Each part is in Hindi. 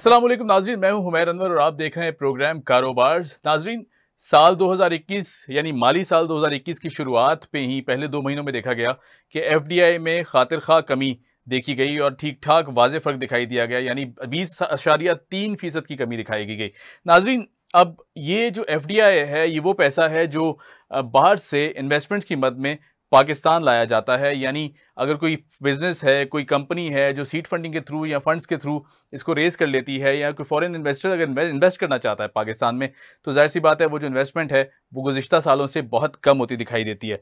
असल नाजरीन मैं हूं हुमैर अनवर और आप देख रहे हैं प्रोग्राम कारोबार नाजरीन साल 2021 यानी माली साल 2021 की शुरुआत पे ही पहले दो महीनों में देखा गया कि एफडीआई में खातिर खा कमी देखी गई और ठीक ठाक वाज फर्क दिखाई दिया गया यानी बीस अशारिया तीन फीसद की कमी दिखाई गई गई नाजरीन अब ये जो एफ है ये वो पैसा है जो बाहर से इन्वेस्टमेंट्स की मद में पाकिस्तान लाया जाता है यानी अगर कोई बिज़नेस है कोई कंपनी है जो सीट फंडिंग के थ्रू या फंड्स के थ्रू इसको रेज़ कर लेती है या कोई फॉरेन इन्वेस्टर अगर इन्वेस्ट करना चाहता है पाकिस्तान में तो जाहिर सी बात है वो जो इन्वेस्टमेंट है वो गुज्त सालों से बहुत कम होती दिखाई देती है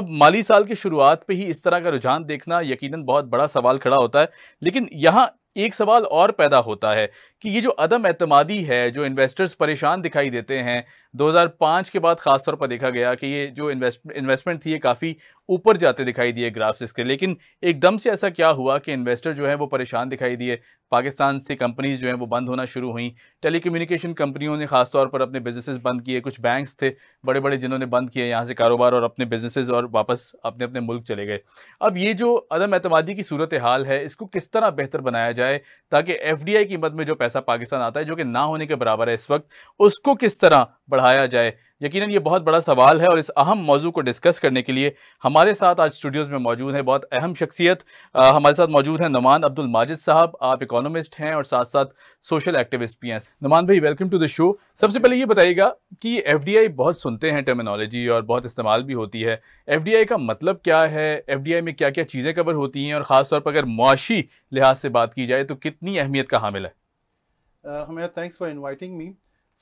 अब माली साल की शुरुआत पर ही इस तरह का रुझान देखना यकीन बहुत बड़ा सवाल खड़ा होता है लेकिन यहाँ एक सवाल और पैदा होता है कि ये जो अदम एतमादी है जो इन्वेस्टर्स परेशान दिखाई देते हैं 2005 के बाद खासतौर पर देखा गया कि ये जो इन्वेस्टमेंट इन्वेस्टमेंट थी ये काफ़ी ऊपर जाते दिखाई दिए ग्राफ्स इसके लेकिन एकदम से ऐसा क्या हुआ कि इन्वेस्टर जो है वो परेशान दिखाई दिए पाकिस्तान से कंपनीज जो हैं वो बंद होना शुरू हुई टेलीकम्युनिकेशन कंपनियों ने खासतौर पर अपने बिजनेसेस बंद किए कुछ बैंक्स थे बड़े बड़े जिन्होंने बंद किए यहाँ से कारोबार और अपने बिजनेसेस और वापस अपने अपने मुल्क चले गए अब ये जो अदम अतमादी की सूरत हाल है इसको किस तरह बेहतर बनाया जाए ताकि एफ डी आई कीमत में जो पैसा पाकिस्तान आता है जो कि ना होने के बराबर है इस वक्त उसको किस तरह बढ़ाया जाए यकीनन ये बहुत बड़ा सवाल है और इस अहम मौजू को डिस्कस करने के लिए हमारे साथ आज स्टूडियोज़ में मौजूद है बहुत अहम शख्सियत हमारे साथ मौजूद हैं नुमान अब्दुल माजिद साहब आप इकोनॉमिस्ट हैं और साथ साथ सोशल एक्टिविस्ट भी हैं नुमान भाई वेलकम टू द शो सबसे पहले ये बताइएगा कि एफ बहुत सुनते हैं टर्मिनोलॉजी और बहुत इस्तेमाल भी होती है एफ का मतलब क्या है एफ में क्या क्या चीज़ें कवर होती हैं और ख़ासतौर पर अगर मुआशी लिहाज से बात की जाए तो कितनी अहमियत का हामिल है हमें thanks for inviting me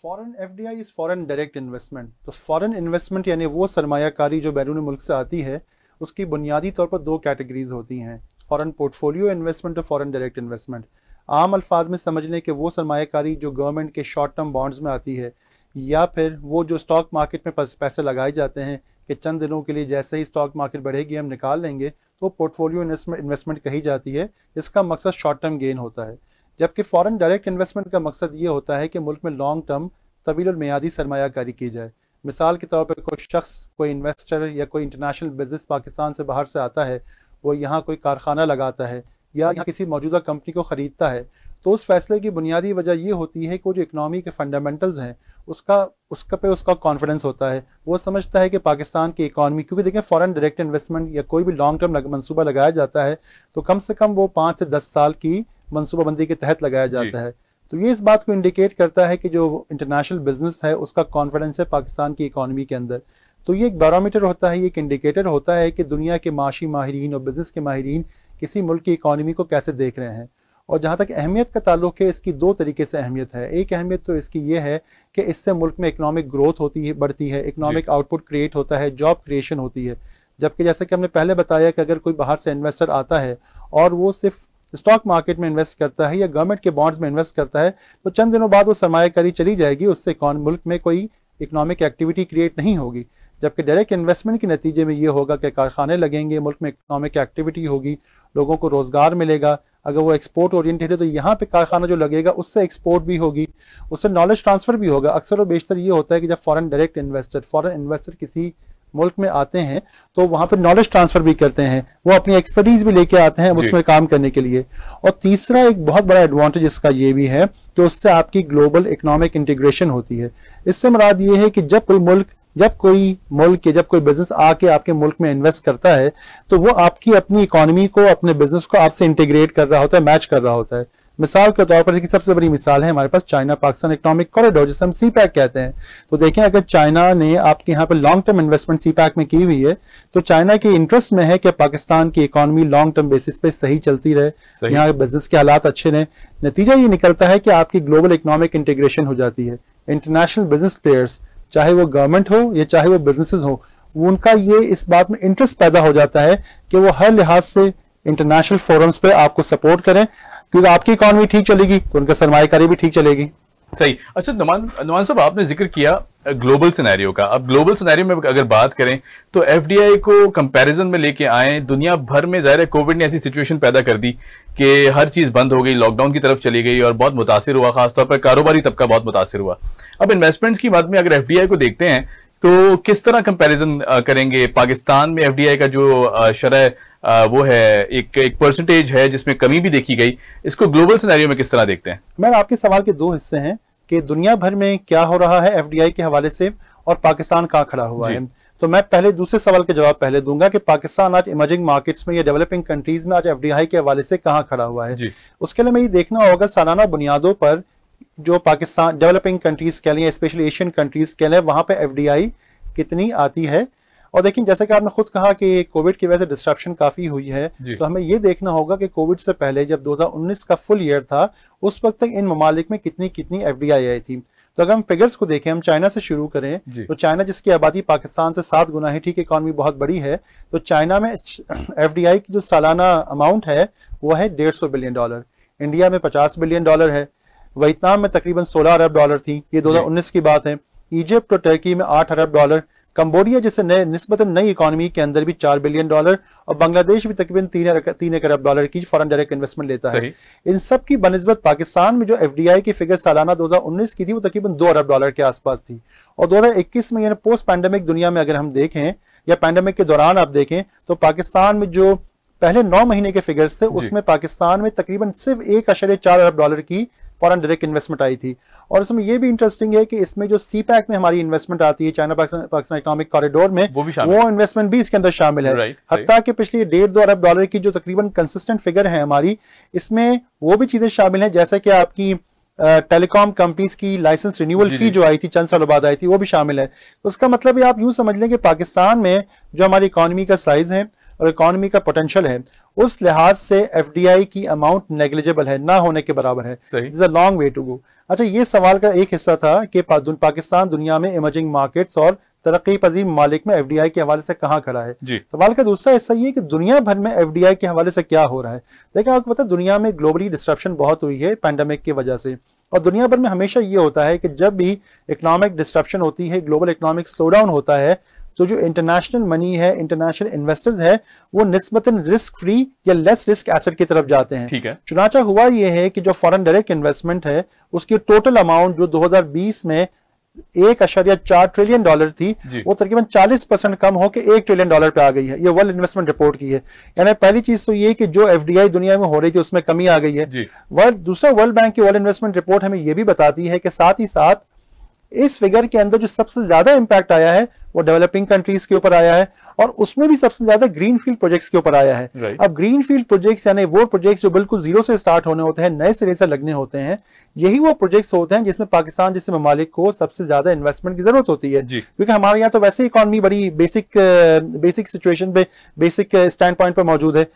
foreign FDI is foreign direct investment तो फॉरेन इन्वेस्टमेंट यानी वो सरमाकारी जो बैरून मुल्क से आती है उसकी बुनियादी तौर पर दो कैटेगरीज होती हैं फॉरेन पोर्टफोलियो इन्वेस्टमेंट और फॉरेन डायरेक्ट इन्वेस्टमेंट आम अल्फाज में समझ लें कि वो सरमाकारी जो गवर्नमेंट के शॉर्ट टर्म बॉन्ड्स में आती है या फिर वो जो स्टॉक मार्केट में पैसे लगाए जाते हैं कि चंद दिनों के लिए जैसे ही स्टॉक मार्केट बढ़ेगी हम निकाल लेंगे तो पोर्टफोलियो इन्वेस्टमेंट कही जाती है इसका मकसद शॉर्ट टर्म गेन होता है जबकि फॉरेन डायरेक्ट इन्वेस्टमेंट का मकसद ये होता है कि मुल्क में लॉन्ग टर्म तवील मियादी सरमायाकारी की जाए मिसाल के तौर पर कोई शख्स कोई इन्वेस्टर या कोई इंटरनेशनल बिजनेस पाकिस्तान से बाहर से आता है वो यहाँ कोई कारखाना लगाता है या यहाँ किसी मौजूदा कंपनी को ख़रीदता है तो उस फैसले की बुनियादी वजह ये होती है कि जो इकनॉमी के फंडामेंटल्स हैं उसका उसका पे उसका कॉन्फिडेंस होता है वो समझता है कि पाकिस्तान की इकानमी क्योंकि देखें फॉरेन डायरेक्ट इन्वेस्टमेंट या कोई भी लॉन्ग टर्म मनसूबा लगाया जाता है तो कम से कम वो पाँच से दस साल की मनसूबाबंदी के तहत लगाया जाता है तो ये इस बात को इंडिकेट करता है कि जो इंटरनेशनल बिजनेस है उसका कॉन्फिडेंस है पाकिस्तान की इकोनॉमी के अंदर तो ये एक बैरोमीटर होता है ये एक इंडिकेटर होता है कि दुनिया के माशी माहरीन और बिजनेस के माहरीन किसी मुल्क की इकोनॉमी को कैसे देख रहे हैं और जहाँ तक अहमियत का ताल्लुक है इसकी दो तरीके से अहमियत है एक अहमियत तो इसकी ये है कि इससे मुल्क में इकनॉमिक ग्रोथ होती है बढ़ती है इकनॉमिक आउटपुट क्रिएट होता है जॉब क्रिएशन होती है जबकि जैसे कि हमने पहले बताया कि अगर कोई बाहर से इन्वेस्टर आता है और वो सिर्फ स्टॉक मार्केट में इन्वेस्ट करता है या गवर्नमेंट के बॉन्ड्स में इन्वेस्ट करता है तो चंद दिनों बाद वो सरमाकारी चली जाएगी उससे कौन मुल्क में कोई इकोनॉमिक एक्टिविटी क्रिएट नहीं होगी जबकि डायरेक्ट इन्वेस्टमेंट के नतीजे में ये होगा कि कारखाने लगेंगे मुल्क में इकोनॉमिक एक्टिविटी होगी लोगों को रोज़गार मिलेगा अगर वो एक्सपोर्ट ओरिएंटेड है तो यहाँ पे कारखाना जो लगेगा उससे एक्सपोर्ट भी होगी उससे नॉलेज ट्रांसफर भी होगा अक्सर और बेशतर ये होता है कि जब foreign direct investor foreign investor किसी मुल्क में आते हैं तो वहां पर नॉलेज ट्रांसफर भी करते हैं वो अपनी एक्सपर्टीज भी लेके आते हैं उसमें काम करने के लिए और तीसरा एक बहुत बड़ा एडवांटेज इसका ये भी है कि उससे आपकी ग्लोबल इकोनॉमिक इंटीग्रेशन होती है इससे मुराद ये है कि जब कोई मुल्क जब कोई मुल्क जब कोई बिजनेस आके आपके मुल्क में इन्वेस्ट करता है तो वो आपकी अपनी इकोनॉमी को अपने बिजनेस को आपसे इंटीग्रेट कर रहा होता है मैच कर रहा होता है मिसाल के तौर पर इसकी सबसे बड़ी मिसाल है हमारे पास चाइना पाकिस्तान इकोनॉमिक कॉरिडोर जिसे हम सी पैक कहते हैं तो देखें अगर चाइना ने आपके यहाँ पर long term investment CPEC में की हुई है तो चाइना के इंटरेस्ट में है कि पाकिस्तान की इकोनॉमी लॉन्ग टर्म बेसिस पे सही चलती रहे यहाँ बिजनेस के हालात अच्छे रहे नतीजा ये निकलता है कि आपकी ग्लोबल इकोनॉमिक इंटीग्रेशन हो जाती है इंटरनेशनल बिजनेस प्लेयर्स चाहे वो गवर्नमेंट हो या चाहे वो बिजनेसेस हो उनका ये इस बात में इंटरेस्ट पैदा हो जाता है कि वो हर लिहाज से इंटरनेशनल फोरम्स पे आपको सपोर्ट करें क्योंकि आपकी इकॉनमी ठीक चलेगी तो उनके सरमाकारी भी ठीक चलेगी सही अच्छा नुमान नुमान साहब आपने जिक्र किया ग्लोबल सिनेरियो का अब ग्लोबल सिनेरियो में अगर बात करें तो एफडीआई को कंपैरिजन में लेके आए दुनिया भर में ज़ाहिर है कोविड ने ऐसी सिचुएशन पैदा कर दी कि हर चीज़ बंद हो गई लॉकडाउन की तरफ चली गई और बहुत मुतासर हुआ खासतौर पर कारोबारी तबका बहुत मुतासर हुआ अब इन्वेस्टमेंट्स की बात में अगर एफ को देखते हैं तो किस तरह कंपेरिजन करेंगे पाकिस्तान में एफडीआई का जो शरह वो है एक एक परसेंटेज है जिसमें कमी भी देखी गई इसको ग्लोबल सिनेरियो में किस तरह देखते हैं मैम आपके सवाल के दो हिस्से हैं कि दुनिया भर में क्या हो रहा है एफडीआई के हवाले से और पाकिस्तान कहाँ खड़ा हुआ है तो मैं पहले दूसरे सवाल के जवाब पहले दूंगा कि पाकिस्तान आज इमर्जिंग मार्केट्स में या डेवलपिंग कंट्रीज में आज एफडीआई के हवाले से कहाँ खड़ा हुआ है उसके लिए मैं ये देखना होगा सालाना बुनियादों पर जो पाकिस्तान डेवलपिंग कंट्रीज कह लें स्पेशली एशियन कंट्रीज कह लें वहां पर एफ कितनी आती है और देखिए जैसे कि आपने खुद कहा कि कोविड की वजह से डिस्ट्रप्शन काफी हुई है तो हमें ये देखना होगा कि कोविड से पहले जब 2019 का फुल ईयर था उस वक्त तक इन ममालिक में कितनी कितनी एफ आई थी तो अगर हम फिगर्स को देखें हम चाइना से शुरू करें तो चाइना जिसकी आबादी पाकिस्तान से सात गुना है ठीक इकॉनमी बहुत बड़ी है तो चाइना में एफ की जो सालाना अमाउंट है वो है डेढ़ सौ बिलियन डॉलर इंडिया में पचास बिलियन डॉलर है वियतनाम में तकरीबन सोलह अरब डॉलर थी ये दो की बात है इजिप्ट और टर्की में आठ अरब डॉलर कंबोडिया जैसे नए नस्बतन नई इकॉनमी के अंदर भी चार बिलियन डॉलर और बांग्लादेश भी तकरीबन तीन तीन एक अरब डॉलर की फॉरन डायरेक्ट इन्वेस्टमेंट लेता है इन सब की बनस्बत पाकिस्तान में जो एफ की फिगर सालाना 2019 की थी वो तकरीबन दो अरब डॉलर के आसपास थी और 2021 में यानी पोस्ट पैंडेमिक दुनिया में अगर हम देखें या पैंडेमिक के दौरान आप देखें तो पाकिस्तान में जो पहले नौ महीने के फिगर्स थे उसमें पाकिस्तान में तकरीबन सिर्फ एक अशरे चार अरब डॉलर की फॉरन डायरेक्ट इन्वेस्टमेंट आई थी और इसमें यह भी इंटरेस्टिंग है कि इसमें जो सी पैक में हमारी इन्वेस्टमेंट आती है चाइना पाकिस्तान इकोनॉमिक कॉरिडोर में वो, वो इन्वेस्टमेंट भी इसके अंदर शामिल है हत्या कि पिछले डेढ़ दो अरब डॉलर की जो तकरीबन कंसिस्टेंट फिगर है हमारी इसमें वो भी चीजें शामिल है जैसे कि आपकी टेलीकॉम कंपनीज की लाइसेंस रिन्यूअल फी जो आई थी चंद सालों बाद आई थी वो भी शामिल है उसका मतलब आप यूं समझ लें कि पाकिस्तान में जो हमारी इकोनॉमी का साइज है और इकोनॉमी का पोटेंशियल है उस लिहाज से एफ की अमाउंट नेग्लिजेबल है ना होने के बराबर है is a long way to go अच्छा ये सवाल का एक हिस्सा था कि पाकिस्तान दुनिया में इमर्जिंग मार्केट्स और तरक्की पजी मालिक में एफ के हवाले से कहाँ खड़ा है सवाल का दूसरा हिस्सा ये कि दुनिया भर में एफ के हवाले से क्या हो रहा है देखिए आपको पता है दुनिया में ग्लोबली डिस्ट्रप्शन बहुत हुई है पैंडमिक की वजह से और दुनिया भर में हमेशा ये होता है कि जब भी इकोनॉमिक डिस्ट्रप्शन होती है ग्लोबल इकोनॉमिक स्लोडाउन होता है तो जो इंटरनेशनल मनी है इंटरनेशनल इन्वेस्टर्स है वो निस्बतन रिस्क फ्री या लेस रिस्क एसेट की तरफ जाते हैं ठीक है चुनाचा हुआ ये है कि जो फॉरन डायरेक्ट इन्वेस्टमेंट है उसकी टोटल अमाउंट जो दो में एक अशर या चार ट्रिलियन डॉलर थी वो तकरीबन 40 परसेंट कम होकर एक ट्रिलियन डॉलर पे आ गई है ये वर्ल्ड इन्वेस्टमेंट रिपोर्ट की है यानी पहली चीज तो ये कि जो एफडीआई दुनिया में हो रही थी उसमें कमी आ गई है वर्ल्ड दूसरा वर्ल्ड बैंक की वर्ल्ड इन्वेस्टमेंट रिपोर्ट हमें यह भी बताती है कि साथ ही साथ इस फिगर के अंदर जो सबसे ज्यादा इम्पैक्ट आया है वो डेवलपिंग कंट्रीज के ऊपर आया है और उसमें भी सबसे ज्यादा ग्रीन फील्ड प्रोजेक्ट्स के ऊपर आया है right. अब ग्रीन फील्ड प्रोजेक्ट्स यानी वो प्रोजेक्ट्स जो बिल्कुल जीरो से स्टार्ट होने होते हैं नए सिरे से लगने होते हैं यही वो प्रोजेक्ट्स होते हैं जिसमें पाकिस्तान जैसे ममालिक को सबसे ज्यादा इन्वेस्टमेंट की जरूरत होती है क्योंकि हमारे यहाँ तो वैसे इकोनॉमी बड़ी बेसिक बेसिक सिचुएशन पे बेसिक स्टैंड पॉइंट पर मौजूद है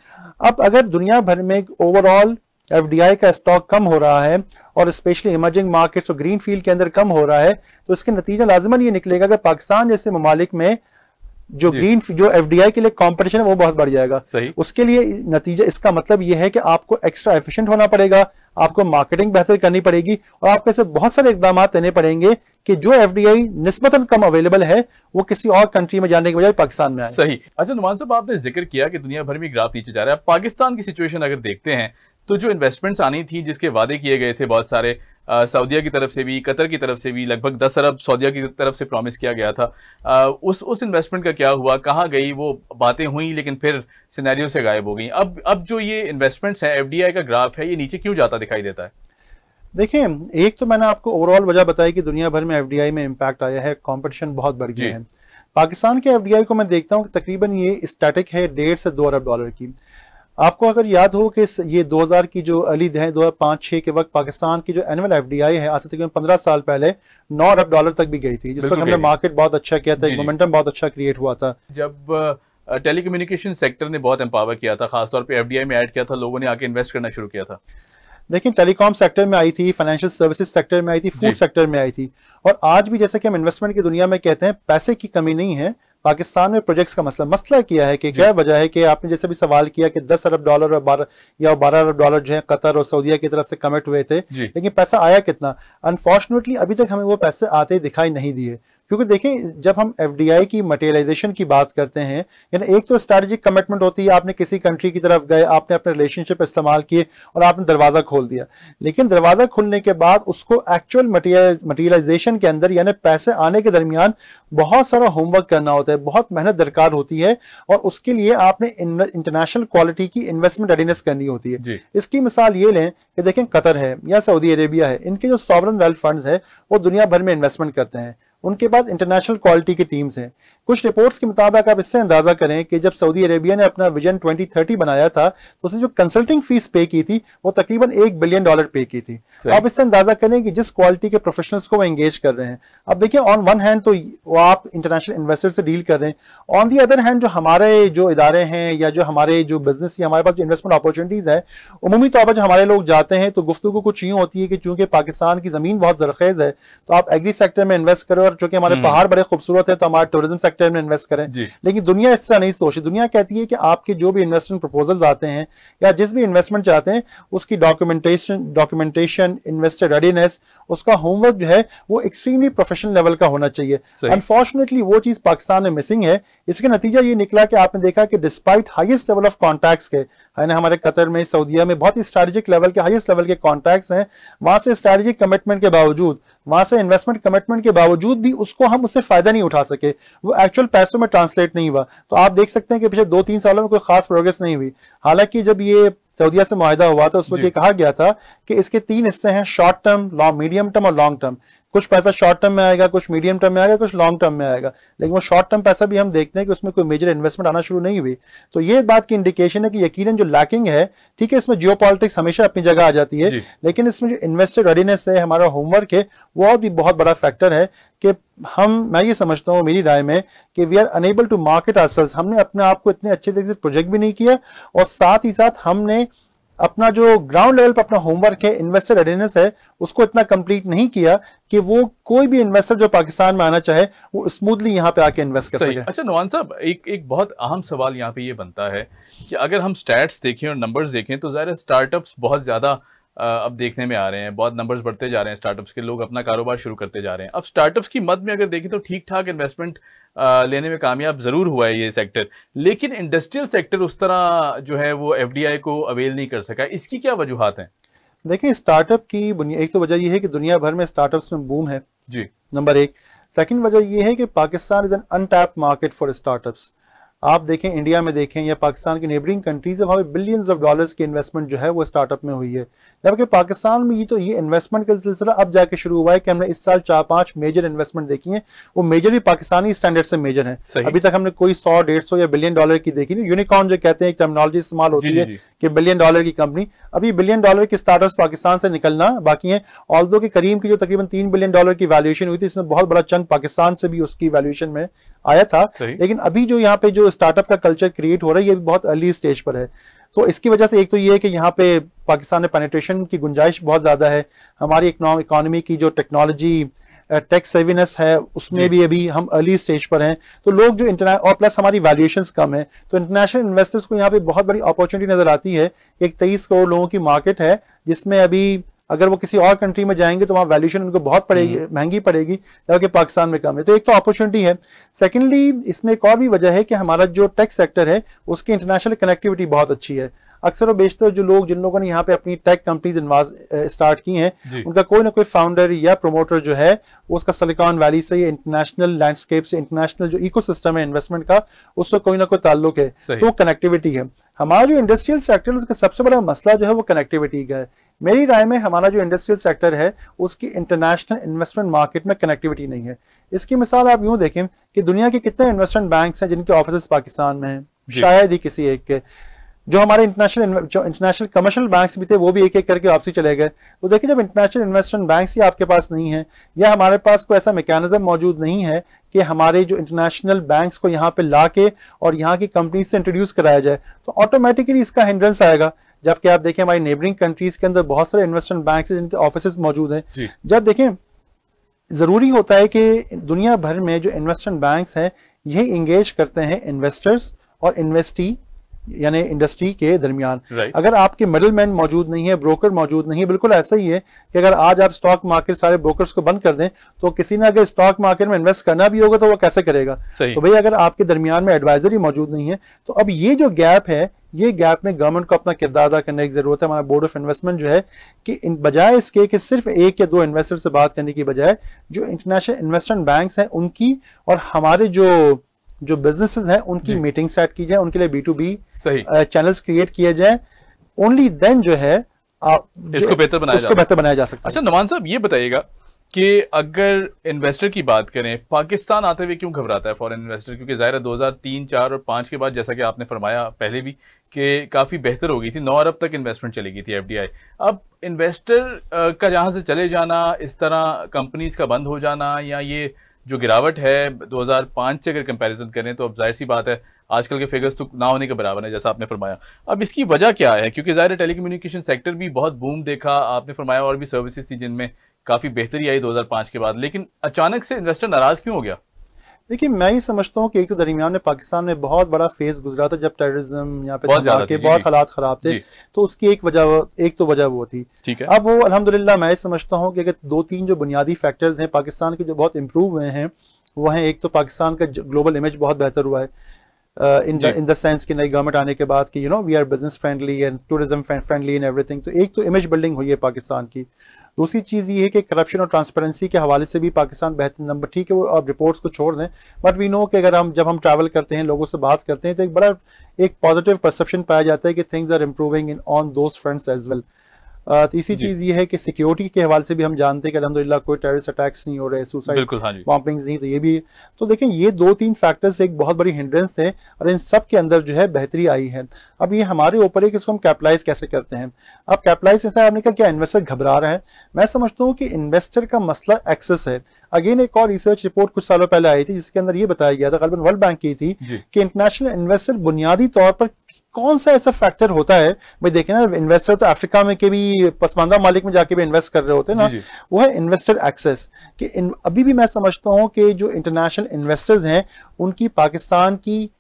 अब अगर दुनिया भर में ओवरऑल एफडीआई का स्टॉक कम हो रहा है और स्पेशली इमर्जिंग मार्केट्स और ग्रीन फील्ड के अंदर कम हो रहा है तो इसके नतीजा लाजमन ये निकलेगा कि पाकिस्तान जैसे ममालिक में जो ग्रीन जो एफ के लिए कॉम्पिटिशन है वो बहुत बढ़ जाएगा सही उसके लिए नतीजा इसका मतलब ये है कि आपको एक्स्ट्रा एफिशिएंट होना पड़ेगा आपको मार्केटिंग बेहतर करनी पड़ेगी और आपको ऐसे बहुत सारे इकदाम देने पड़ेंगे कि जो एफ डी आई नस्बतन कम अवेलेबल है वो किसी और कंट्री में जाने के बजाय पाकिस्तान में आए सही अच्छा नुमान साहब आपने जिक्र किया कि दुनिया भर में ग्राफ नीचे जा रहा है पाकिस्तान की सिचुएशन अगर देखते हैं तो जो इन्वेस्टमेंट्स आनी थी जिसके वादे किए गए थे बहुत सारे सऊदीया की तरफ से भी कतर की तरफ से भी लगभग दस अरब सऊदीया की तरफ से प्रॉमिस किया गया था आ, उस उस इन्वेस्टमेंट का क्या हुआ कहाँ गई वो बातें हुई लेकिन फिर सिनेरियो से गायब हो गई अब अब जो ये इन्वेस्टमेंट्स हैं एफडीआई का ग्राफ है ये नीचे क्यों जाता दिखाई देता है देखिए एक तो मैंने आपको ओवरऑल वजह बताई कि दुनिया भर में एफडीआई में इम्पैक्ट आया है कॉम्पिटिशन बहुत बढ़ गया है पाकिस्तान के एफडीआई को मैं देखता हूँ तकरीबन ये स्टैटिक है डेढ़ से दो अरब डॉलर की आपको अगर याद हो कि ये 2000 की जो अली है दो हज़ार के वक्त पाकिस्तान की जो एनुअल एफ है आज से तकरीबन पंद्रह साल पहले नौ अरब डॉलर तक भी गई थी जिस वक्त हमने मार्केट बहुत अच्छा किया था मोमेंटम बहुत अच्छा क्रिएट हुआ था जब टेली सेक्टर ने बहुत एम्पावर किया था खासतौर पर एफ में एड किया था लोगों ने आके इन्वेस्ट करना शुरू किया था लेकिन टेलीकॉम सेक्टर में आई थी फाइनेंशियल सर्विसेज सेक्टर में आई थी फूड सेक्टर में आई थी और आज भी जैसे कि हम इन्वेस्टमेंट की दुनिया में कहते हैं पैसे की कमी नहीं है पाकिस्तान में प्रोजेक्ट्स का मसला मसला किया है कि क्या वजह है कि आपने जैसे भी सवाल किया कि 10 अरब डॉलर और बारह या बारह अरब डॉलर जो है कतर और सऊदीया की तरफ से कमिट हुए थे लेकिन पैसा आया कितना अनफॉर्चुनेटली अभी तक हमें वो पैसे आते दिखाई नहीं दिए क्योंकि देखें जब हम एफ की मटेरियलाइजेशन की बात करते हैं यानी एक तो स्ट्रेटेजिक कमिटमेंट होती है आपने किसी कंट्री की तरफ गए आपने अपने रिलेशनशिप इस्तेमाल किए और आपने दरवाज़ा खोल दिया लेकिन दरवाज़ा खुलने के बाद उसको एक्चुअल मटेरियलाइजेशन के अंदर यानी पैसे आने के दरमियान बहुत सारा होमवर्क करना होता है बहुत मेहनत दरकार होती है और उसके लिए आपने इंटरनेशनल क्वालिटी की इन्वेस्टमेंट रेडीनेस करनी होती है इसकी मिसाल ये लें कि देखें कतर है या सऊदी अरेबिया है इनके जो सॉवरन वेल्थ फंड्स है वो दुनिया भर में इन्वेस्टमेंट करते हैं उनके पास इंटरनेशनल क्वालिटी की टीम्स हैं कुछ रिपोर्ट्स के मुताबिक आप इससे अंदाजा करें कि जब सऊदी अरेबिया ने अपना विजन 2030 बनाया था तो उसने जो कंसल्टिंग फीस पे की थी वो तकरीबन एक बिलियन डॉलर पे की थी आप इससे अंदाजा करें कि जिस क्वालिटी के प्रोफेशनल्स को वो एंगेज कर रहे हैं अब देखिए ऑन वन हैंड तो वो आप इंटरनेशनल इन्वेस्टर से डील कर रहे हैं ऑन दी अदर हैंड जो हमारे जो इदारे हैं या जो हमारे जो बिजनेस या हमारे पास जो इन्वेस्टमेंट अपॉर्चुनिटीज है उमूमी तौर पर जो हमारे लोग जाते हैं तो गुफ्तु कुछ यूँ होती है कि चूंकि पाकिस्तान की जमीन बहुत जरखेज है तो आप एग्री सेक्टर में इन्वेस्ट करो और चूंकि हमारे हम्म। पहाड़ बड़े खूबसूरत है तो हमारे टूरिज्म सेक्टर में इन्वेस्ट करें लेकिन दुनिया इस तरह नहीं सोचती दुनिया कहती है कि आपके जो भी इन्वेस्टमेंट प्रपोजल्स आते हैं या जिस भी इन्वेस्टमेंट चाहते हैं उसकी डॉक्यूमेंटेशन डॉक्यूमेंटेशन इन्वेस्टर रेडीनेस उसका होमवर्क जो है वो एक्सट्रीमली प्रोफेशनल लेवल का होना चाहिए अनफॉर्चुनेटली वो चीज पाकिस्तान में मिसिंग है इसके नतीजा ये निकला कि आपने देखा कि despite highest level of contacts के है ना हमारे कतर में सऊदीया में बहुत ही स्ट्रेटेजिक लेवल के हाईएस्ट लेवल के कॉन्टैक्ट हैं वहां से स्ट्रेटेजिक कमिटमेंट के बावजूद वहां से इन्वेस्टमेंट कमिटमेंट के बावजूद भी उसको हम उससे फायदा नहीं उठा सके वो एक्चुअल पैसों में ट्रांसलेट नहीं हुआ तो आप देख सकते हैं कि पिछले दो तीन सालों में कोई खास प्रोग्रेस नहीं हुई हालांकि जब ये सऊदिया से मुहिदा हुआ था उसमें ये कहा गया था कि इसके तीन हिस्से हैं short term long medium term और लॉन्ग टर्म कुछ पैसा शॉर्ट टर्म में आएगा कुछ मीडियम टर्म में आएगा कुछ लॉन्ग टर्म में आएगा लेकिन वो शॉर्ट टर्म पैसा भी हम देखते हैं कि उसमें कोई मेजर इन्वेस्टमेंट आना शुरू नहीं हुई तो ये बात की इंडिकेशन है कि यकीन जो लैकिंग है ठीक है इसमें जियो हमेशा अपनी जगह आ जाती है लेकिन इसमें जो इन्वेस्टर रेडीनेस है हमारा होमवर्क है वो भी बहुत बड़ा फैक्टर है कि हम मैं ये समझता हूँ मेरी राय में कि we are unable to market our हमने अपने आप को इतने अच्छे तरीके से प्रोजेक्ट भी नहीं किया और साथ ही साथ हमने अपना जो ग्राउंड लेवल पर अपना होमवर्क है इन्वेस्टर रेडीनेस है उसको इतना कंप्लीट नहीं किया कि वो कोई भी इन्वेस्टर जो पाकिस्तान में आना चाहे वो स्मूथली यहाँ पे आके इन्वेस्ट कर सके अच्छा नवान साहब एक एक बहुत अहम सवाल यहाँ पे ये यह बनता है कि अगर हम स्टैट्स देखें और नंबर्स देखें तो ज़ाहिर स्टार्टअप्स बहुत ज़्यादा अब देखने में आ रहे हैं बहुत नंबर्स बढ़ते जा रहे हैं स्टार्टअप्स के लोग अपना कारोबार शुरू करते जा रहे हैं अब स्टार्टअप्स की मद में अगर देखें तो ठीक ठाक इन्वेस्टमेंट लेने में कामयाब ज़रूर हुआ है ये सेक्टर लेकिन इंडस्ट्रियल सेक्टर उस तरह जो है वो एफ को अवेल नहीं कर सका इसकी क्या वजूहत हैं देखिए स्टार्टअप की एक तो वजह यह है कि दुनिया भर में स्टार्टअप्स में बूम है जी नंबर एक सेकेंड वजह यह है कि Pakistan is an untapped market for startups आप देखें इंडिया में देखें या पाकिस्तान की नेबरिंग कंट्रीज है वहाँ पे बिलियंस ऑफ डॉलर्स की इन्वेस्टमेंट जो है वो स्टार्टअप में हुई है जबकि पाकिस्तान में ये तो ये इन्वेस्टमेंट का सिलसिला अब जाके शुरू हुआ है कि हमने इस साल चार पांच मेजर इन्वेस्टमेंट देखी है वो मेजर भी पाकिस्तानी स्टैंडर्ड से मेजर है अभी तक हमने कोई सौ डेढ़ सौ या बिलियन डॉलर की देखी नहीं यूनिकॉर्न जो कहते हैं टेक्नोलॉजी इस्तेमाल होती है कि बिलियन डॉलर की कंपनी अभी बिलियन डॉलर के स्टार्टअप पाकिस्तान से निकलना बाकी है ऑल्दो के करीम की जो तकरीबन तीन बिलियन डॉलर की वैल्यूएशन हुई थी इसमें बहुत बड़ा चंद पाकिस्तान से भी उसकी वैल्यूएशन में आया था लेकिन अभी जो यहाँ पे जो स्टार्टअप का कल्चर क्रिएट हो रहा है ये बहुत अर्ली स्टेज पर है तो इसकी वजह से एक तो ये है कि यहाँ पे पाकिस्तान में पेनिट्रेशन की गुंजाइश बहुत ज़्यादा है हमारी इकोनॉमी की जो टेक्नोलॉजी टेक्स सेविनेस है उसमें भी अभी हम अर्ली स्टेज पर हैं तो लोग जो इंटरने और प्लस हमारी वैल्यूएशंस कम है तो इंटरनेशनल इन्वेस्टर्स को यहाँ पे बहुत बड़ी अपॉर्चुनिटी नज़र आती है एक तेईस करोड़ लोगों की मार्केट है जिसमें अभी अगर वो किसी और कंट्री में जाएंगे तो वहाँ वैल्यूशन उनको बहुत पड़ेगी हम्म। महंगी पड़ेगी जबकि पाकिस्तान में कम है तो एक तो अपॉर्चुनिटी है सेकेंडली इसमें एक और भी वजह है कि हमारा जो टैक्स सेक्टर है उसकी इंटरनेशनल कनेक्टिविटी बहुत अच्छी है अक्सर और बेशतर जो लोग जिन लोगों ने यहाँ पे अपनी टेक कंपनीज स्टार्ट की हैं उनका कोई ना कोई फाउंडर या प्रोमोटर जो है उसका सिलिकॉन वैली से या इंटरनेशनल लैंडस्केप से इंटरनेशनल जो इकोसिस्टम है इन्वेस्टमेंट का उससे कोई ना कोई ताल्लुक है तो कनेक्टिविटी है हमारा जो इंडस्ट्रियल सेक्टर है उसका सबसे बड़ा मसला जो है वो कनेक्टिविटी का है मेरी राय में हमारा जो इंडस्ट्रियल सेक्टर है उसकी इंटरनेशनल इन्वेस्टमेंट मार्केट में कनेक्टिविटी नहीं है इसकी मिसाल आप यूं देखें कि दुनिया के कितने इन्वेस्टमेंट बैंक्स हैं जिनके ऑफिस पाकिस्तान में हैं शायद ही किसी एक के जो हमारे इंटरनेशनल जो इंटरनेशनल कमर्शियल बैंक्स भी थे वो भी एक एक करके वापसी चले गए तो देखिए जब इंटरनेशनल इन्वेस्टमेंट बैंक्स ही आपके पास नहीं है या हमारे पास कोई ऐसा मैकेनिज्म मौजूद नहीं है कि हमारे जो इंटरनेशनल बैंक्स को यहाँ पे ला के और यहाँ की कंपनी से इंट्रोड्यूस कराया जाए तो ऑटोमेटिकली इसका हिंड्रेंस आएगा जबकि आप देखें हमारी नेबरिंग कंट्रीज के अंदर बहुत सारे इन्वेस्टमेंट बैंक है जिनके ऑफिस मौजूद हैं जब देखें ज़रूरी होता है कि दुनिया भर में जो इन्वेस्टमेंट बैंक हैं यही इंगेज करते हैं इन्वेस्टर्स और इन्वेस्टी यानी इंडस्ट्री के दरमियान right. अगर आपके मैन मौजूद नहीं है ब्रोकर मौजूद नहीं है बिल्कुल ऐसा ही है कि अगर आज आप स्टॉक मार्केट सारे ब्रोकर्स को बंद कर दें तो किसी ने अगर स्टॉक मार्केट में इन्वेस्ट करना भी होगा तो वो कैसे करेगा सही. तो भाई अगर आपके दरमियान में एडवाइजरी मौजूद नहीं है तो अब ये जो गैप है ये गैप में गवर्नमेंट को अपना किरदार अदा करने की जरूरत है हमारा बोर्ड ऑफ इन्वेस्टमेंट जो है कि बजाय इसके कि सिर्फ एक या दो इन्वेस्टर से बात करने की बजाय जो इंटरनेशनल इन्वेस्टमेंट बैंक्स हैं उनकी और हमारे जो जो बिजनेसेस हैं उनकी मीटिंग सेट की जाए उनके लिए B to B channel create किए जाए ओनली देन जो है आ, इसको बेहतर बनाया इसको बेहतर बनाया जा सकता अच्छा, है अच्छा नमान साहब ये बताइएगा कि अगर इन्वेस्टर की बात करें पाकिस्तान आते हुए क्यों घबराता है फॉरेन इन्वेस्टर क्योंकि ज़ाहिर दो हज़ार तीन चार और पाँच के बाद जैसा कि आपने फरमाया पहले भी कि काफ़ी बेहतर हो गई थी नौ अरब तक इन्वेस्टमेंट चली गई थी एफडीआई अब इन्वेस्टर का जहां से चले जाना इस तरह कंपनीज का बंद हो जाना या ये जो गिरावट है दो से अगर कंपेरिजन करें तो अब जाहिर सी बात है आजकल के फिगर्स तो ना होने के बराबर है जैसा आपने फरमाया अब इसकी वजह क्या है क्योंकि ज़ाहिर टेलीकम्युनिकेशन सेक्टर भी बहुत बूम देखा आपने फरमाया और भी सर्विसेज थी जिनमें काफ़ी बेहतरी आई 2005 के बाद लेकिन अचानक से इन्वेस्टर नाराज़ क्यों हो गया देखिए मैं ये समझता हूँ कि एक तो दरमियान में पाकिस्तान में बहुत बड़ा फेज गुजरा था जब टेररिज्म यहाँ पे बहुत के बहुत हालात खराब थे तो उसकी एक वजह एक तो वजह वो थी ठीक है अब वो अल्हम्दुलिल्लाह मैं समझता हूँ कि अगर दो तीन जो बुनियादी फैक्टर्स हैं पाकिस्तान के जो बहुत इम्प्रूव हुए हैं वह है एक तो पाकिस्तान का ग्लोबल इमेज बहुत बेहतर हुआ है इन इन द सेंस कि नई गवर्नमेंट आने के बाद कि you know we are business friendly and tourism friendly and everything तो एक तो इमेज बिल्डिंग हुई है पाकिस्तान की दूसरी चीज़ ये है कि करप्शन और ट्रांसपेरेंसी के हवाले से भी पाकिस्तान बेहतर नंबर ठीक है वो अब रिपोर्ट्स को छोड़ दें बट वी नो कि अगर हम जब हम ट्रैवल करते हैं लोगों से बात करते हैं तो एक बड़ा एक पॉजिटिव परसेप्शन पाया जाता है कि things are improving in on those friends as well तीसरी चीज ये है कि सिक्योरिटी के हवाले से भी हम जानते हैं कि अलहमदिल्ला कोई टेररिस्ट अटैक्स नहीं हो रहे सुसाइड बॉम्बिंग्स हाँ नहीं तो ये भी तो देखें ये दो तीन फैक्टर्स एक बहुत बड़ी हिंड्रेंस है और इन सब के अंदर जो है बेहतरी आई है अब ये हमारे ऊपर है कि इसको हम कैपिटलाइज कैसे करते हैं अब कैपिटलाइज ऐसा आपने कहा क्या इन्वेस्टर घबरा रहे हैं मैं समझता हूँ कि इन्वेस्टर का मसला एक्सेस है अगेन एक और रिसर्च रिपोर्ट कुछ सालों पहले आई थी जिसके अंदर ये बताया गया था वर्ल्ड बैंक की थी कि इंटरनेशनल इन्वेस्टर बुनियादी तौर पर कौन सा ऐसा फैक्टर होता है भाई देखे ना इन्वेस्टर तो अफ्रीका में के भी पसमानदा मालिक में जाके भी इन्वेस्ट कर रहे होते हैं ना वो है इन्वेस्टर एक्सेस कि इन, अभी भी मैं समझता हूँ कि जो इंटरनेशनल इन्वेस्टर्स हैं उनकी पाकिस्तान की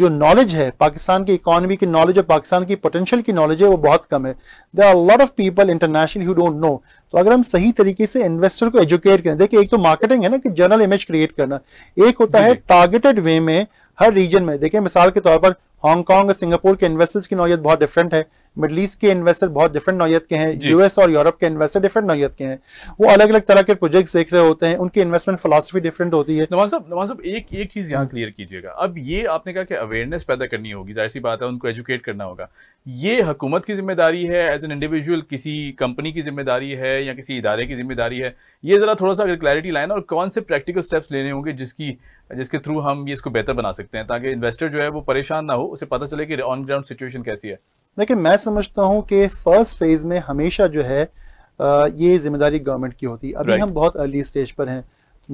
जो नॉलेज है पाकिस्तान की इकोनॉमी की नॉलेज और पाकिस्तान की पोटेंशियल की नॉलेज है वो बहुत कम है they are lot of people international you don't know तो अगर हम सही तरीके से इन्वेस्टर को एजुकेट करें देखिए एक तो मार्केटिंग है ना कि जनरल इमेज क्रिएट करना एक होता है टारगेटेड वे में हर रीजन में देखिए मिसाल के तौर पर हांगकांग सिंगापुर के इन्वेस्टर्स की नौयत बहुत डिफरेंट है मिडल ईस्ट के इन्वेस्टर बहुत डिफरेंट नौयत के हैं यूएस और यूरोप के इन्वेस्टर डिफरेंट नौयत के हैं वो अलग अलग तरह के प्रोजेक्ट्स देख रहे होते हैं उनकी इन्वेस्टमेंट फिलोसफी डिफरेंट होती है नवाज साहब नवाज साहब एक एक चीज यहाँ क्लियर कीजिएगा अब ये आपने कहा कि अवेयरनेस पैदा करनी होगी जाहिर सी बात है उनको एजुकेट करना होगा ये हुकूमत की जिम्मेदारी है एज एन इंडिविजुअल किसी कंपनी की जिम्मेदारी है या किसी इदारे की जिम्मेदारी है ये ज़रा थोड़ा सा अगर क्लैरिटी लाए ना और कौन से प्रैक्टिकल स्टेप्स लेने होंगे जिसकी जिसके थ्रू हम ये इसको बेहतर बना सकते हैं ताकि इन्वेस्टर जो है वो परेशान ना हो उसे पता चले कि ऑन ग्राउंड सिचुएशन कैसी है देखिए मैं समझता हूँ कि फर्स्ट फेज में हमेशा जो है ये जिम्मेदारी गवर्नमेंट की होती है अभी right. हम बहुत अर्ली स्टेज पर हैं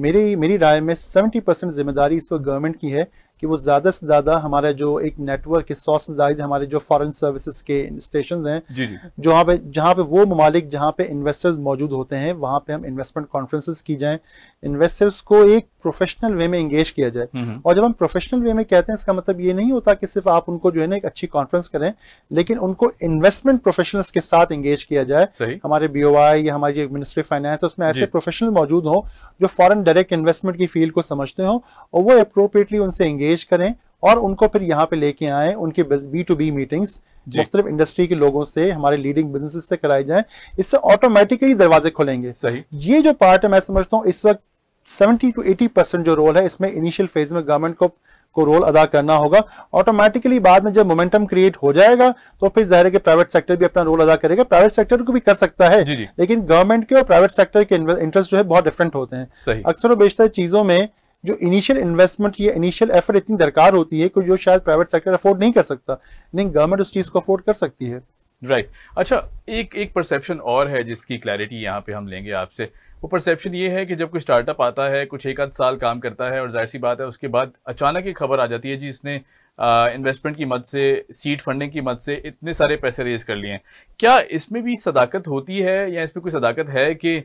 मेरी मेरी राय में सेवेंटी परसेंट जिम्मेदारी इस वक्त गवर्नमेंट की है कि वो ज़्यादा से ज़्यादा हमारे जो एक नेटवर्क है सौ से ज्यादा हमारे जो फॉरेन सर्विसेज के स्टेशन हैं जी जी जहाँ पे जहाँ पे वो ममालिक जहाँ पे इन्वेस्टर्स मौजूद होते हैं वहाँ पे हम इन्वेस्टमेंट कॉन्फ्रेंसेस की जाए इन्वेस्टर्स को एक प्रोफेशनल वे में एंगेज किया जाए हम्म, हम्म। और जब हम प्रोफेशनल वे में कहते हैं इसका मतलब ये नहीं होता कि सिर्फ आप उनको जो है ना एक अच्छी कॉन्फ्रेंस करें लेकिन उनको इन्वेस्टमेंट प्रोफेशनल्स के साथ एंगेज किया जाए हमारे बीओआई या हमारी मिनिस्ट्री फाइनेंस उसमें ऐसे प्रोफेशनल मौजूद हों जो फॉरन डायरेक्ट इन्वेस्टमेंट की फील्ड को समझते हो और वो अप्रोप्रिएटली उनसे एंगेज करें और उनको फिर यहाँ पे लेके आए उनकी बी टू बी मीटिंग्स मुख्तलिफ इंडस्ट्री के लोगों से हमारे लीडिंग बिजनेस से कराए जाए इससे ऑटोमेटिकली दरवाजे खुलेंगे सही ये जो पार्ट है मैं समझता हूँ इस वक्त 70 टू 80 परसेंट जो रोल है इसमें इनिशियल फेज में गवर्नमेंट को को रोल अदा करना होगा ऑटोमेटिकली बाद में जब मोमेंटम क्रिएट हो जाएगा तो फिर जाहिर है कि प्राइवेट सेक्टर भी अपना रोल अदा करेगा प्राइवेट सेक्टर को भी कर सकता है जी जी। लेकिन गवर्नमेंट के और प्राइवेट सेक्टर के इंटरेस्ट जो है बहुत डिफरेंट होते हैं अक्सर बेशतर चीजों में जो इनिशियल इन्वेस्टमेंट या इनिशियल एफर्ट इतनी दरकार होती है कि जो शायद प्राइवेट सेक्टर अफोर्ड नहीं कर सकता लेकिन गवर्नमेंट उस चीज को अफोर्ड कर सकती है राइट right. अच्छा एक एक परसेप्शन और है जिसकी क्लैरिटी यहाँ पे हम लेंगे आपसे वो परसेप्शन ये है कि जब कोई स्टार्टअप आता है कुछ एक आध साल काम करता है और जाहिर सी बात है उसके बाद अचानक ही खबर आ जाती है जी इसने इन्वेस्टमेंट की मद से सीट फंडिंग की मद से इतने सारे पैसे रेज कर लिए हैं क्या इसमें भी सदाकत होती है या इसमें कोई सदाकत है कि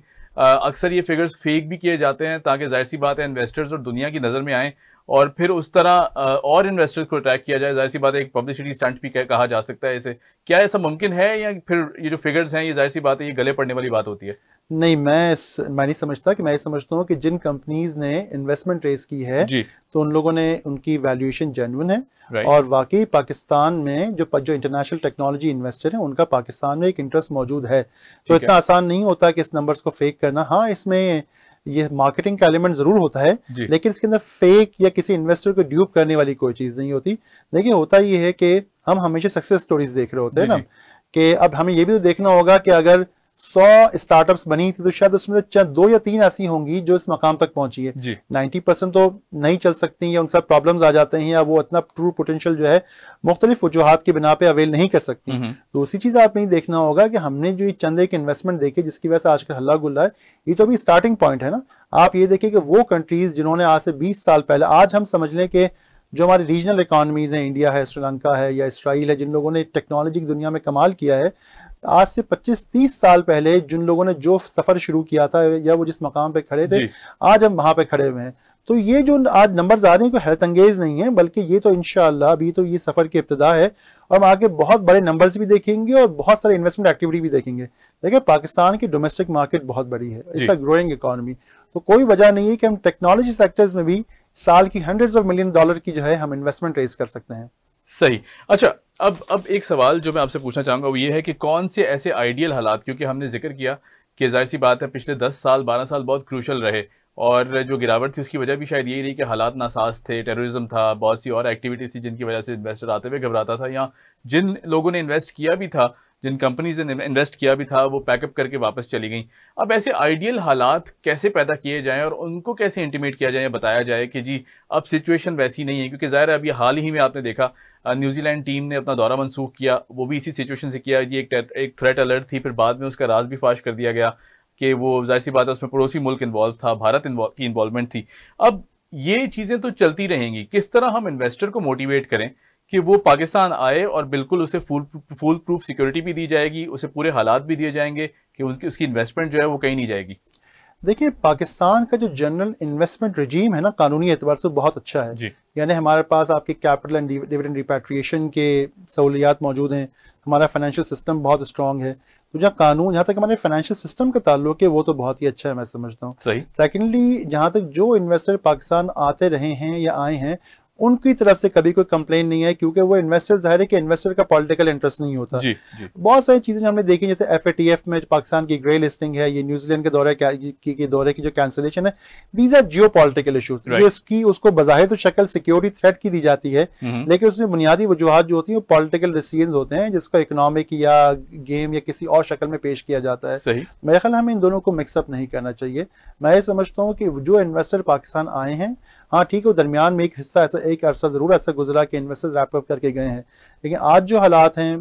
अक्सर ये फिगर्स फेक भी किए जाते हैं ताकि जाहिर सी बात है इन्वेस्टर्स और दुनिया की नज़र में आएँ और फिर उस तरह और इन्वेस्टर्स को अट्रैक्ट किया जाए जाहिर सी बात है एक पब्लिसिटी स्टंट भी कहा जा सकता है इसे क्या ऐसा मुमकिन है या फिर ये जो फिगर्स हैं ये जाहिर सी बात है ये गले पड़ने वाली बात होती है नहीं मैं इस, मैं नहीं समझता कि मैं ये समझता हूँ कि जिन कंपनीज ने इन्वेस्टमेंट रेस की है जी. तो उन लोगों ने उनकी वैल्यूएशन जेन्युन है right. और वाकई पाकिस्तान में जो जो इंटरनेशनल टेक्नोलॉजी इन्वेस्टर हैं उनका पाकिस्तान में एक इंटरेस्ट मौजूद है तो इतना है। आसान नहीं होता कि इस नंबर्स को फेक करना हाँ इसमें ये मार्केटिंग का एलिमेंट जरूर होता है लेकिन इसके अंदर फेक या किसी इन्वेस्टर को ड्यूप करने वाली कोई चीज नहीं होती देखिए होता ये है कि हम हमेशा सक्सेस स्टोरीज देख रहे होते हैं ना कि अब हमें ये भी तो देखना होगा कि अगर सौ स्टार्टअप्स बनी थी तो शायद उसमें से दो या तीन ऐसी होंगी जो इस मकाम तक पहुंची है नाइन्टी परसेंट तो नहीं चल सकती या उनसे प्रॉब्लम्स आ जाते हैं या वो इतना ट्रू पोटेंशियल जो है मुख्तलिफ वजूहत के बिना पे अवेल नहीं कर सकती दूसरी हम्म। तो चीज़ आपने देखना होगा कि हमने जो ये चंद एक इन्वेस्टमेंट देखे जिसकी वजह से आजकल हल्ला गुल्ला है ये तो अभी स्टार्टिंग पॉइंट है ना आप ये देखिए कि वो कंट्रीज जिन्होंने आज से बीस साल पहले आज हम समझ लें कि जो हमारी रीजनल इकोनॉमीज हैं इंडिया है श्रीलंका है या इसराइल है जिन लोगों ने टेक्नोलॉजी की दुनिया में कमाल किया है आज से 25-30 साल पहले जिन लोगों ने जो सफर शुरू किया था या वो जिस मकाम पे खड़े थे आज हम वहां पे खड़े हुए हैं तो ये जो आज नंबर्स आ रहे हैं कोई हैरत अंगेज नहीं है बल्कि ये तो इनशाला अभी तो ये सफर की इब्तदा है और हम आगे बहुत बड़े नंबर्स भी देखेंगे और बहुत सारे इन्वेस्टमेंट एक्टिविटी भी देखेंगे देखिए पाकिस्तान की डोमेस्टिक मार्केट बहुत बड़ी है इट्स अ ग्रोइंग इकोनॉमी तो कोई वजह नहीं है कि हम टेक्नोलॉजी सेक्टर्स में भी साल की हंड्रेड ऑफ मिलियन डॉलर की जो है हम इन्वेस्टमेंट रेज कर सकते हैं सही अच्छा अब अब एक सवाल जो मैं आपसे पूछना चाहूँगा वो ये है कि कौन से ऐसे आइडियल हालात क्योंकि हमने जिक्र किया कि जाहिर सी बात है पिछले दस साल बारह साल बहुत क्रूशल रहे और जो गिरावट थी उसकी वजह भी शायद यही रही कि हालात नासाज थे टेररिज्म था बहुत सी और एक्टिविटीज थी जिनकी वजह से इन्वेस्टर आते हुए घबराता था या जिन लोगों ने इन्वेस्ट किया भी था जिन कंपनीज ने इन्वेस्ट किया भी था वो पैकअप करके वापस चली गई अब ऐसे आइडियल हालात कैसे पैदा किए जाएं और उनको कैसे इंटीमेट किया जाए या बताया जाए कि जी अब सिचुएशन वैसी नहीं है क्योंकि ज़ाहिर है अभी हाल ही में आपने देखा न्यूजीलैंड टीम ने अपना दौरा मनसूख किया वो भी इसी सिचुएशन से किया जी एक एक थ्रेट अलर्ट थी फिर बाद में उसका राज भी फाश कर दिया गया कि वो जाहिर सी बात है उसमें पड़ोसी मुल्क इन्वॉल्व था भारत की इन्वॉल्वमेंट थी अब ये चीज़ें तो चलती रहेंगी किस तरह हम इन्वेस्टर को मोटिवेट करें कि वो पाकिस्तान आए और बिल्कुल उसे फुल फुल प्रूफ सिक्योरिटी भी दी जाएगी उसे पूरे हालात भी दिए जाएंगे कि उनकी उसकी इन्वेस्टमेंट जो है वो कहीं नहीं जाएगी देखिए पाकिस्तान का जो जनरल इन्वेस्टमेंट रिजीम है ना कानूनी एतबार से बहुत अच्छा है यानी हमारे पास आपके कैपिटल एंड डिविडेंड रिपेट्रिएशन के सहूलियात मौजूद हैं हमारा फाइनेंशियल सिस्टम बहुत स्ट्रांग है तो जहाँ कानून जहाँ तक हमारे फाइनेंशियल सिस्टम का ताल्लुक है वो तो बहुत ही अच्छा है मैं समझता हूँ सेकेंडली जहाँ तक जो इन्वेस्टर पाकिस्तान आते रहे हैं या आए हैं उनकी तरफ से कभी कोई कंप्लेन नहीं है क्योंकि वो इन्वेस्टर जाहिर है कि इन्वेस्टर का पॉलिटिकल इंटरेस्ट नहीं होता जी, जी. बहुत सारी चीजें हमने देखी जैसे एफ में पाकिस्तान की ग्रे लिस्टिंग है ये न्यूजीलैंड के दौरे की, की दौरे की जो कैंसिलेशन है these are geo political issues इसकी उसको बाहिर तो शक्ल सिक्योरिटी थ्रेट की दी जाती है हम्म। लेकिन उसमें बुनियादी वजुहत जो होती है वो पॉलिटिकल डिसीजन होते हैं जिसको इकोनॉमिक या गेम या किसी और शक्ल में पेश किया जाता है मेरे ख्याल हमें इन दोनों को मिक्सअप नहीं करना चाहिए मैं ये समझता हूँ कि जो इन्वेस्टर पाकिस्तान आए हैं हाँ ठीक है दरमियान में एक हिस्सा ऐसा एक अरसा ज़रूर ऐसा गुजरा कि इन्वेस्टर्स रैपअप करके गए हैं लेकिन आज जो हालात हैं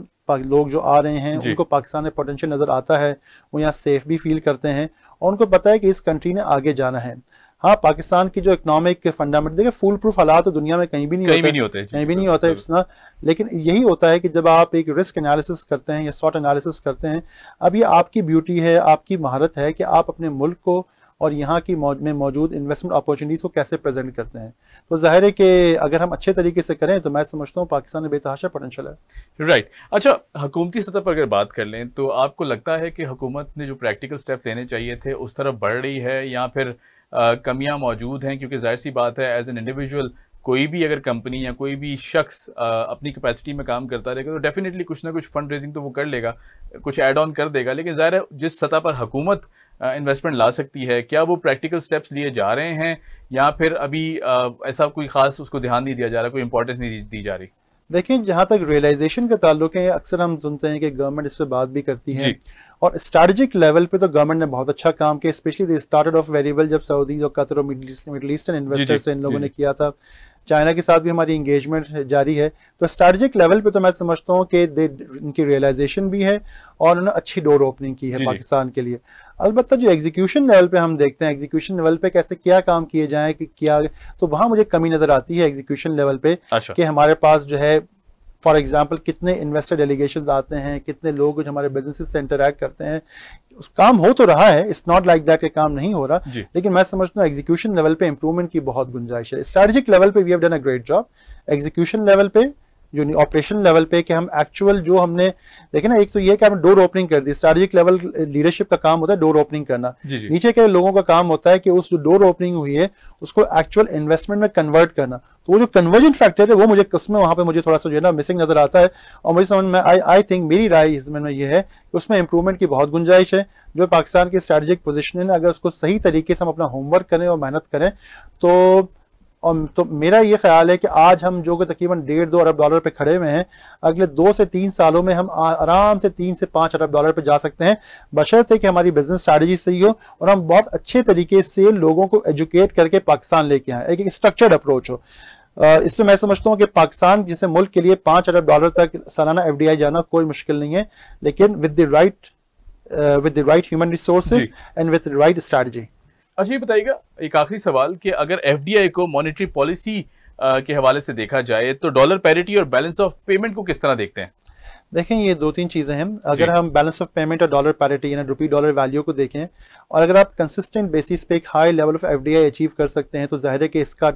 लोग जो आ रहे हैं उनको पाकिस्तान में पोटेंशियल नज़र आता है वो यहाँ सेफ भी फील करते हैं और उनको पता है कि इस कंट्री ने आगे जाना है हाँ पाकिस्तान की जो इकोनॉमिक फंडामेंटल देखिए फुल प्रूफ हालात तो दुनिया में कहीं भी नहीं कहीं होते, भी नहीं होते कहीं भी नहीं होता है लेकिन यही होता है कि जब आप एक रिस्क एनालिसिस करते हैं या शॉर्ट एनालिसिस करते हैं अब ये आपकी ब्यूटी है आपकी महारत है कि आप अपने मुल्क को और यहाँ की मौज, में मौजूद इन्वेस्टमेंट अपॉर्चुनिटीज़ को कैसे प्रेजेंट करते हैं तो जाहिर है कि अगर हम अच्छे तरीके से करें तो मैं समझता हूँ पाकिस्तान में बेतहाशा पोटेंशियल है राइट right. अच्छा हुकूमती सतह पर अगर बात कर लें तो आपको लगता है कि हुकूमत ने जो प्रैक्टिकल स्टेप लेने चाहिए थे उस तरफ बढ़ रही है या फिर कमियाँ मौजूद हैं क्योंकि जाहिर सी बात है एज एन इंडिविजुअल कोई भी अगर कंपनी या कोई भी शख्स अपनी कैपेसिटी में काम करता रहेगा तो डेफिनेटली कुछ ना कुछ फंड रेजिंग तो वो कर लेगा कुछ ऐड ऑन कर देगा लेकिन ज़ाहिर है जिस सतह पर हुकूमत इन्वेस्टमेंट ला सकती है क्या वो प्रैक्टिकल स्टेप्स लिए जा रहे हैं या फिर अभी ऐसा कोई खास उसको ध्यान नहीं दिया जा रहा कोई इंपॉर्टेंस नहीं दी जा रही देखिए जहाँ तक रियलाइजेशन का ताल्लुक है अक्सर हम सुनते हैं कि गवर्नमेंट इस पर बात भी करती है और स्ट्रैटेजिक लेवल पे तो गवर्नमेंट ने बहुत अच्छा काम किया specially started off very well जब सऊदी और कतर और मिडल ईस्टर्न इन्वेस्टर्स से इन लोगों ने किया था चाइना के साथ भी हमारी इंगेजमेंट जारी है तो स्ट्रैटेजिक लेवल पे तो मैं समझता हूँ कि दे इनकी रियलाइजेशन भी है और उन्होंने अच्छी डोर ओपनिंग की है पाकिस्तान के लिए अलबत्त जो एग्जीक्यूशन लेवल पे हम देखते हैं एग्जीक्यूशन लेवल पे कैसे क्या काम किए जाए कि क्या तो वहां मुझे कमी नजर आती है एग्जीक्यूशन लेवल पे अच्छा। कि हमारे पास जो है फॉर एग्जाम्पल कितने इन्वेस्टर डेलीगेशन आते हैं कितने लोग जो हमारे बिजनेस से इंटरेक्ट करते हैं काम हो तो रहा है इट्स नॉट लाइक दैट के काम नहीं हो रहा लेकिन मैं समझता हूँ एग्जीक्यूशन लेवल पे इंप्रूवमेंट की बहुत गुंजाइश है स्ट्रेटेजिक लेवल पे we have done a great job execution level पे जो ऑपरेशन लेवल पे कि हम एक्चुअल जो हमने देखे ना एक तो ये कि हमने डोर ओपनिंग कर दी स्ट्रेटेजिक लेवल लीडरशिप का काम होता है डोर ओपनिंग करना जी जी। नीचे के लोगों का काम होता है कि उस जो डोर ओपनिंग हुई है उसको एक्चुअल इन्वेस्टमेंट में कन्वर्ट करना तो वो जो कन्वर्जन फैक्टर है वो मुझे उसमें वहां पे मुझे थोड़ा सा जो है ना मिसिंग नजर आता है और मुझे समझ में आई आई थिंक मेरी राय इसमें में ये है कि उसमें इंप्रूवमेंट की बहुत गुंजाइश है जो पाकिस्तान की स्ट्रेटेजिक पोजिशन है अगर उसको सही तरीके से हम अपना होमवर्क करें और मेहनत करें तो और तो मेरा ये ख्याल है कि आज हम जो कि तकरीबन डेढ़ दो अरब डॉलर पे खड़े हुए हैं अगले दो से तीन सालों में हम आराम से तीन से पाँच अरब डॉलर पे जा सकते हैं बशर्त है कि हमारी बिजनेस स्ट्रैटेजी सही हो और हम बहुत अच्छे तरीके से लोगों को एजुकेट करके पाकिस्तान लेके आए एक स्ट्रक्चर्ड अप्रोच हो इसलिए मैं समझता हूँ कि पाकिस्तान जैसे मुल्क के लिए पाँच अरब डॉलर तक सालाना एफ जाना कोई मुश्किल नहीं है लेकिन with the right with the right human resource and with the right strategy अच्छा ये बताइएगा एक आखिरी सवाल कि अगर एफ को मॉनेटरी पॉलिसी के हवाले से देखा जाए तो डॉलर पैरिटी और बैलेंस ऑफ पेमेंट को किस तरह देखते हैं देखें ये दो तीन चीज़ें हैं अगर हम बैलेंस ऑफ पेमेंट और डॉलर पैरिटी यानी रुपी डॉलर वैल्यू को देखें और अगर आप कंसिस्टेंट बेसिस पे एक high level of FDI achieve कर सकते हैं तो जाहिर है कि इसका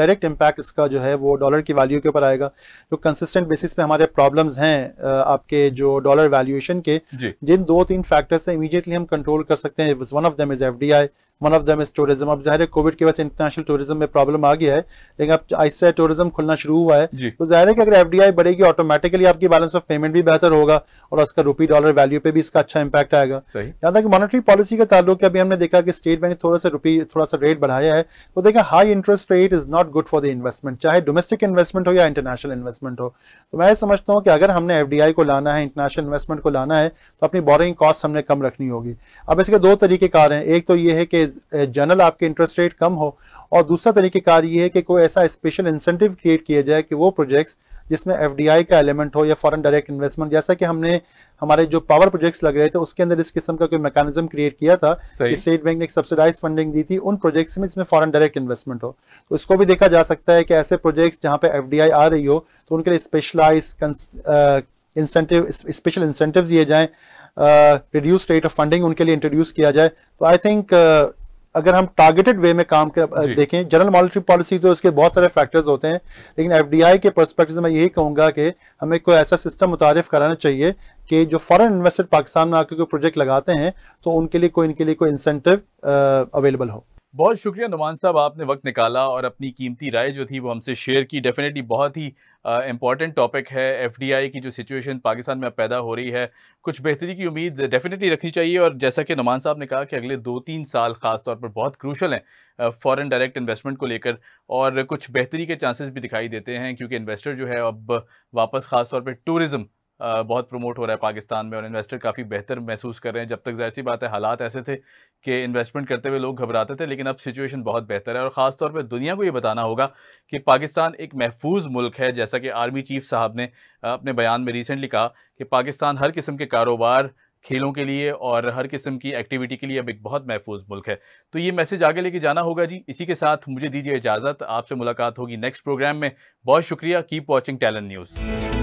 डायरेक्ट इम्पैक्ट इसका जो है वो डॉलर की वैल्यू के ऊपर आएगा तो कंसिस्टेंट बेसिस पे हमारे प्रॉब्लम्स हैं आपके जो डॉलर वैल्यूएशन के जिन दो तीन फैक्टर्स से इमीडिएटली हम कंट्रोल कर सकते हैं वन ऑफ दम इज एफ one of them is tourism अब जाहिर है कोविड की वजह से इंटरनेशनल टूरिज्म में प्रॉब्लम आ गया है लेकिन अब आहिस्ता टूरिज्म खुलना शुरू हुआ है तो जाहिर है कि अगर एफडीआई बढ़ेगी ऑटोमेटिकली आपकी बैलेंस ऑफ पेमेंट भी बेहतर होगा और उसका रुपी डॉलर वैल्यू पे भी इसका अच्छा इंपैक्ट आएगा यहाँ तक मॉनिटरी पॉलिसी का ताल्लुक अभी हमने देखा कि स्टेट बैंक थोड़ा सा रुपी थोड़ा सा रेट बढ़ाया है तो देखा high interest rate is not good for the investment चाहे डोमेस्टिक इन्वेस्टमेंट हो या इंटरनेशनल इन्वेस्टमेंट हो तो मैं समझता हूँ कि अगर हमने एफडीआई को लाना है इंटरनेशनल इन्वेस्टमेंट को लाना है तो अपनी बोरिंग कॉस्ट हमने कम रखनी होगी अब इसके दो तरीके कार हैं एक तो ये है कि जनरल uh, आपके इंटरेस्ट रेट कम हो और दूसरा तरीक़ेकार ये है कि कोई ऐसा स्पेशल इंसेंटिव क्रिएट किया जाए कि वो प्रोजेक्ट्स जिसमें एफ का एलिमेंट हो या फॉरेन डायरेक्ट इन्वेस्टमेंट जैसा कि हमने हमारे जो पावर प्रोजेक्ट्स लग रहे थे उसके अंदर इस किस्म का कोई मैकेनिज्म क्रिएट किया था कि स्टेट बैंक ने एक सब्सिडाइज फंडिंग दी थी उन प्रोजेक्ट्स में जिसमें फॉरन डायरेक्ट इन्वेस्टमेंट हो तो इसको भी देखा जा सकता है कि ऐसे प्रोजेक्ट्स जहाँ पे एफ आ रही हो तो उनके लिए स्पेशलाइज इंसेंटिव स्पेशल इंसेंटिव दिए जाए रिड्यूस रेट ऑफ फंडिंग उनके लिए इंट्रोड्यूस किया जाए तो आई थिंक अगर हम टारगेटेड वे में काम कर देखें जनरल मॉनिटरी पॉलिसी तो उसके बहुत सारे फैक्टर्स होते हैं लेकिन एफडीआई के परस्पेक्टिव में यही कहूंगा कि हमें कोई ऐसा सिस्टम मुतारफ कराना चाहिए कि जो फॉरेन इन्वेस्टर पाकिस्तान में आकर कोई प्रोजेक्ट लगाते हैं तो उनके लिए कोई इनके लिए कोई इंसेंटिव अवेलेबल हो बहुत शुक्रिया नुमान साहब आपने वक्त निकाला और अपनी कीमती राय जो थी वो हमसे शेयर की डेफिनेटली बहुत ही इंपॉर्टेंट टॉपिक है एफडीआई की जो सिचुएशन पाकिस्तान में पैदा हो रही है कुछ बेहतरी की उम्मीद डेफिनेटली रखनी चाहिए और जैसा कि नुमान साहब ने कहा कि अगले दो तीन साल ख़ास तौर पर बहुत क्रूशल हैं फॉरेन डायरेक्ट इन्वेस्टमेंट को लेकर और कुछ बेहतरी के चांसेस भी दिखाई देते हैं क्योंकि इन्वेस्टर जो है अब वापस ख़ास तौर पर टूरिज़्म बहुत प्रमोट हो रहा है पाकिस्तान में और इन्वेस्टर काफ़ी बेहतर महसूस कर रहे हैं जब तक जाहिर सी बात है हालात ऐसे थे कि इन्वेस्टमेंट करते हुए लोग घबराते थे लेकिन अब सिचुएशन बहुत बेहतर है और ख़ासतौर पर दुनिया को ये बताना होगा कि पाकिस्तान एक महफूज मुल्क है जैसा कि आर्मी चीफ साहब ने अपने बयान में रिसेंटली कहा कि पाकिस्तान हर किस्म के कारोबार खेलों के लिए और हर किस्म की एक्टिविटी के लिए अब एक बहुत महफूज मुल्क है तो ये मैसेज आगे लेके जाना होगा जी इसी के साथ मुझे दीजिए इजाज़त आपसे मुलाकात होगी नेक्स्ट प्रोग्राम में बहुत शुक्रिया कीप वॉचिंग टैलेंट न्यूज़